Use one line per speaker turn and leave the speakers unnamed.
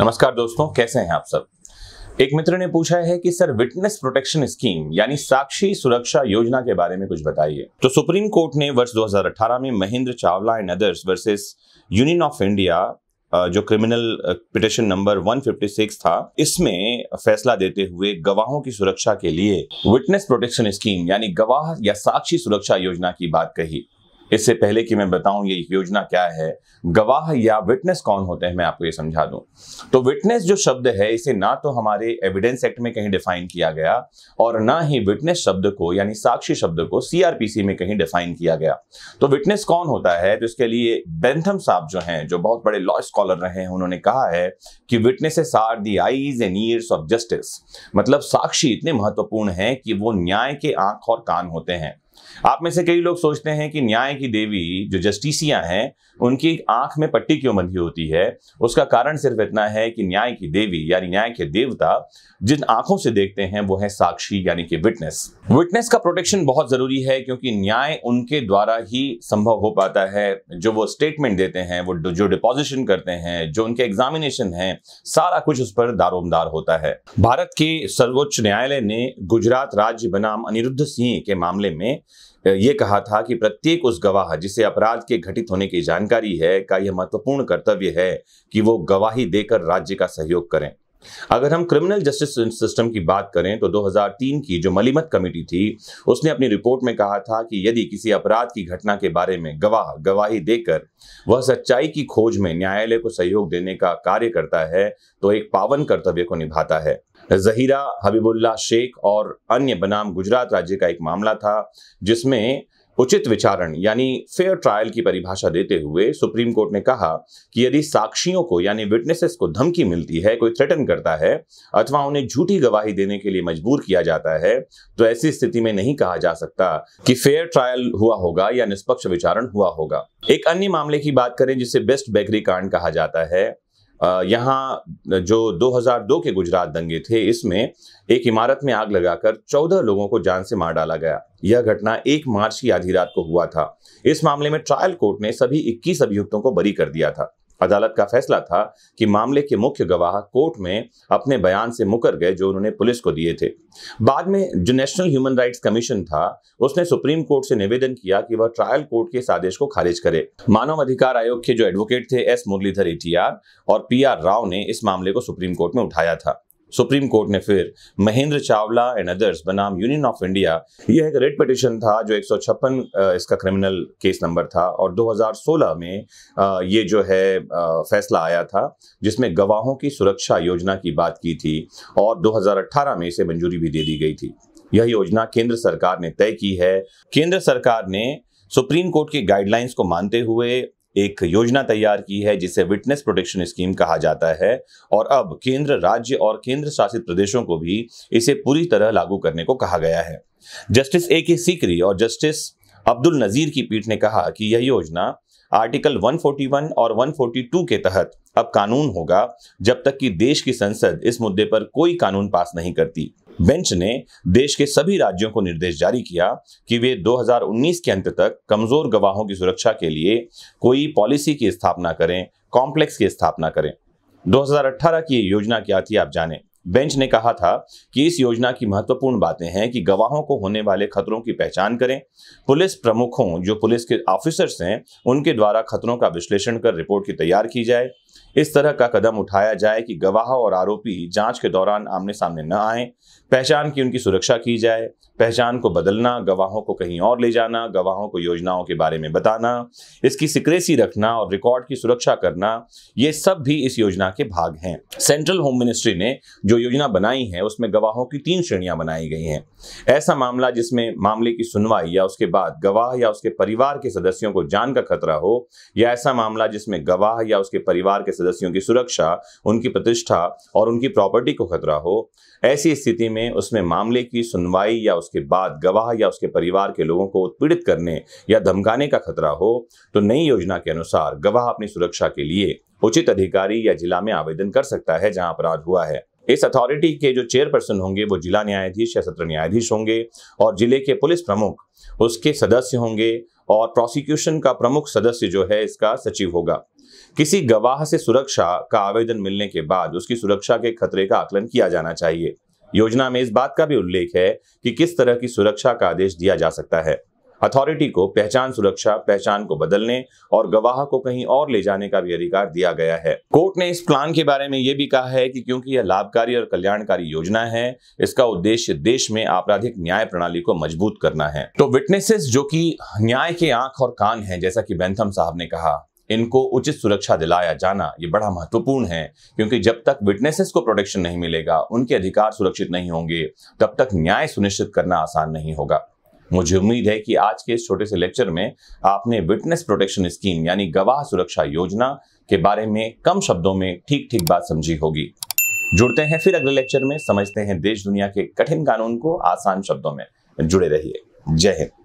नमस्कार दोस्तों कैसे हैं आप सब एक मित्र ने पूछा है कि सर विटनेस प्रोटेक्शन स्कीम यानी साक्षी सुरक्षा योजना के बारे में कुछ बताइए तो सुप्रीम कोर्ट ने वर्ष 2018 में Mahendra Chawla and others versus Union of India जो क्रिमिनल पिटिशन नंबर 156 था इसमें फैसला देते हुए गवाहों की सुरक्षा के लिए विटनेस प्रोटेक्शन स्कीम यानी गवाह या साक्षी सुरक्षा योजना की बात कही इससे पहले कि मैं बताऊं ये योजना क्या है गवाह या विटनेस कौन होते हैं मैं आपको ये समझा दूं तो विटनेस जो शब्द है इसे ना तो हमारे एविडेंस एक्ट में कहीं डिफाइन किया गया और ना ही विटनेस शब्द को यानी साक्षी शब्द को सीआरपीसी में कहीं डिफाइन किया गया तो विटनेस कौन होता है तो इसके लिए बेंथम साहब जो हैं जो बहुत बड़े लॉ स्कॉलर रहे हैं उन्होंने कहा है कि witnesses are the eyes and ears of justice मतलब साक्षी इतने महत्वपूर्ण हैं कि वो न्याय के आंख और कान होते हैं आप में से कई लोग सोचते हैं कि न्याय की देवी जो जस्टिसिया हैं उनकी आंख में पट्टी क्यों बंधी होती है उसका कारण सिर्फ इतना है कि न्याय की देवी यानी न्याय के देवता जिन आंखों से देखते हैं वो है साक्षी यानी कि विटनेस विटनेस का प्रोटेक्शन बहुत जरूरी है क्योंकि न्याय उनके द्वारा ही संभव हो पाता है जो वो स्टेटमेंट देते हैं वो जो डिपोजिशन करते हैं जो उनके एग्जामिनेशन है सारा कुछ उस पर दारोमदार होता है भारत के सर्वोच्च न्यायालय ने गुजरात राज्य बनाम अनिरुद्ध सिंह के मामले में ये कहा था कि प्रत्येक उस गवाह जिसे अपराध के घटित होने की जानकारी है का यह महत्वपूर्ण कर्तव्य है कि वो गवाही देकर राज्य का सहयोग करें अगर हम क्रिमिनल जस्टिस सिस्टम की बात करें तो 2003 की जो मलिमत कमेटी थी उसने अपनी रिपोर्ट में कहा था कि यदि किसी अपराध की घटना के बारे में गवाह गवाही देकर वह सच्चाई की खोज में न्यायालय को सहयोग देने का कार्य करता है तो एक पावन कर्तव्य को निभाता है जहीरा हबीबुल्ला शेख और अन्य बनाम गुजरात राज्य का एक मामला था जिसमें उचित विचारण यानी फेयर ट्रायल की परिभाषा देते हुए सुप्रीम कोर्ट ने कहा कि यदि साक्षियों को यानी विटनेसेस को धमकी मिलती है कोई थ्रेटन करता है अथवा उन्हें झूठी गवाही देने के लिए मजबूर किया जाता है तो ऐसी स्थिति में नहीं कहा जा सकता कि फेयर ट्रायल हुआ होगा या निष्पक्ष विचारण हुआ होगा एक अन्य मामले की बात करें जिसे बेस्ट बेकरी कांड कहा जाता है यहाँ जो 2002 के गुजरात दंगे थे इसमें एक इमारत में आग लगाकर 14 लोगों को जान से मार डाला गया यह घटना 1 मार्च की आधी रात को हुआ था इस मामले में ट्रायल कोर्ट ने सभी 21 अभियुक्तों को बरी कर दिया था अदालत का फैसला था कि मामले के मुख्य गवाह कोर्ट में अपने बयान से मुकर गए जो उन्होंने पुलिस को दिए थे बाद में जो नेशनल ह्यूमन राइट्स कमीशन था उसने सुप्रीम कोर्ट से निवेदन किया कि वह ट्रायल कोर्ट के इस आदेश को खारिज करे मानव अधिकार आयोग के जो एडवोकेट थे एस मुरलीधर एटीआर और पी आर राव ने इस मामले को सुप्रीम कोर्ट में उठाया था सुप्रीम कोर्ट ने फिर महेंद्र चावला एंड अदर्स बनाम यूनियन ऑफ इंडिया यह एक रेड पिटिशन था जो एक इसका क्रिमिनल केस नंबर था और 2016 में ये जो है फैसला आया था जिसमें गवाहों की सुरक्षा योजना की बात की थी और 2018 में इसे मंजूरी भी दे दी गई थी यह योजना केंद्र सरकार ने तय की है केंद्र सरकार ने सुप्रीम कोर्ट की गाइडलाइंस को मानते हुए एक योजना तैयार की है जिसे विटनेस प्रोटेक्शन स्कीम कहा जाता है और अब केंद्र राज्य और केंद्र शासित प्रदेशों को भी इसे पूरी तरह लागू करने को कहा गया है जस्टिस ए के सीकरी और जस्टिस अब्दुल नजीर की पीठ ने कहा कि यह योजना आर्टिकल 141 और 142 के तहत अब कानून होगा जब तक कि देश की संसद इस मुद्दे पर कोई कानून पास नहीं करती बेंच ने देश के सभी राज्यों को निर्देश जारी किया कि वे 2019 के अंत तक कमजोर गवाहों की सुरक्षा के लिए कोई पॉलिसी की स्थापना करें कॉम्प्लेक्स की स्थापना करें 2018 की योजना क्या थी आप जानें बेंच ने कहा था कि इस योजना की महत्वपूर्ण बातें हैं कि गवाहों को होने वाले खतरों की पहचान करें पुलिस प्रमुखों जो पुलिस के ऑफिसर्स हैं उनके द्वारा खतरों का विश्लेषण कर रिपोर्ट की तैयार की जाए इस तरह का कदम उठाया जाए कि गवाह और आरोपी जांच के दौरान आमने सामने न आए पहचान की उनकी सुरक्षा की जाए पहचान को बदलना गवाहों को कहीं और ले जाना गवाहों को योजनाओं के बारे में बताना इसकी सिक्रेसी रखना और रिकॉर्ड की सुरक्षा करना ये सब भी इस योजना के भाग हैं सेंट्रल होम मिनिस्ट्री ने जो जो योजना बनाई है उसमें गवाहों की तीन श्रेणियां बनाई गई हैं ऐसा मामला जिसमें मामले की सुनवाई या उसके बाद गवाह या उसके परिवार के सदस्यों को जान का खतरा हो या ऐसा मामला जिसमें गवाह या उसके परिवार के सदस्यों की सुरक्षा उनकी प्रतिष्ठा और उनकी प्रॉपर्टी को खतरा हो ऐसी स्थिति में उसमें मामले की सुनवाई या उसके बाद गवाह या उसके परिवार के लोगों को उत्पीड़ित करने या धमकाने का खतरा हो तो नई योजना के अनुसार गवाह अपनी सुरक्षा के लिए उचित अधिकारी या जिला में आवेदन कर सकता है जहां अपराध हुआ है इस अथॉरिटी के जो चेयरपर्सन होंगे वो जिला न्यायाधीश या सत्र न्यायाधीश होंगे और जिले के पुलिस प्रमुख उसके सदस्य होंगे और प्रोसिक्यूशन का प्रमुख सदस्य जो है इसका सचिव होगा किसी गवाह से सुरक्षा का आवेदन मिलने के बाद उसकी सुरक्षा के खतरे का आकलन किया जाना चाहिए योजना में इस बात का भी उल्लेख है कि किस तरह की सुरक्षा का आदेश दिया जा सकता है अथॉरिटी को पहचान सुरक्षा पहचान को बदलने और गवाह को कहीं और ले जाने का भी अधिकार दिया गया है कोर्ट ने इस प्लान के बारे में यह भी कहा है कि क्योंकि यह लाभकारी और कल्याणकारी योजना है इसका उद्देश्य देश में आपराधिक न्याय प्रणाली को मजबूत करना है तो विटनेसेस जो कि न्याय के आंख और कान है जैसा कि बैंथम साहब ने कहा इनको उचित सुरक्षा दिलाया जाना ये बड़ा महत्वपूर्ण है क्योंकि जब तक विटनेसेस को प्रोटेक्शन नहीं मिलेगा उनके अधिकार सुरक्षित नहीं होंगे तब तक न्याय सुनिश्चित करना आसान नहीं होगा मुझे उम्मीद है कि आज के इस छोटे से लेक्चर में आपने विटनेस प्रोटेक्शन स्कीम यानी गवाह सुरक्षा योजना के बारे में कम शब्दों में ठीक ठीक बात समझी होगी जुड़ते हैं फिर अगले लेक्चर में समझते हैं देश दुनिया के कठिन कानून को आसान शब्दों में जुड़े रहिए जय हिंद